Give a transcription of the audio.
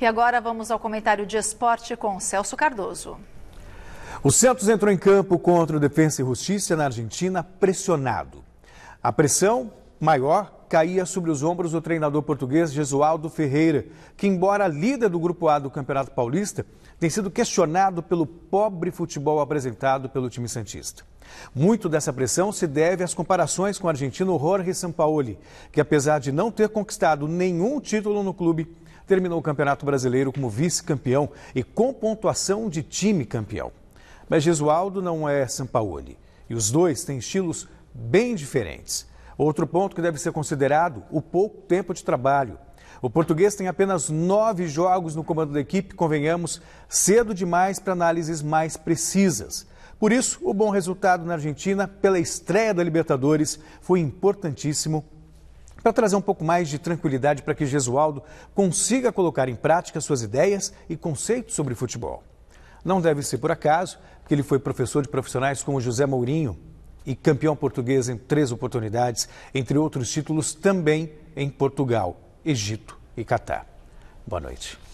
E agora vamos ao comentário de esporte com Celso Cardoso. O Santos entrou em campo contra o Defensa e Justiça na Argentina pressionado. A pressão maior caía sobre os ombros do treinador português Jesualdo Ferreira, que, embora líder do Grupo A do Campeonato Paulista, tem sido questionado pelo pobre futebol apresentado pelo time Santista. Muito dessa pressão se deve às comparações com o argentino Jorge Sampaoli, que, apesar de não ter conquistado nenhum título no clube, terminou o Campeonato Brasileiro como vice-campeão e com pontuação de time campeão. Mas Gesualdo não é Sampaoli e os dois têm estilos bem diferentes. Outro ponto que deve ser considerado, o pouco tempo de trabalho. O português tem apenas nove jogos no comando da equipe, convenhamos, cedo demais para análises mais precisas. Por isso, o bom resultado na Argentina, pela estreia da Libertadores, foi importantíssimo para trazer um pouco mais de tranquilidade para que Gesualdo consiga colocar em prática suas ideias e conceitos sobre futebol. Não deve ser por acaso que ele foi professor de profissionais como José Mourinho e campeão português em três oportunidades, entre outros títulos também em Portugal, Egito e Catar. Boa noite.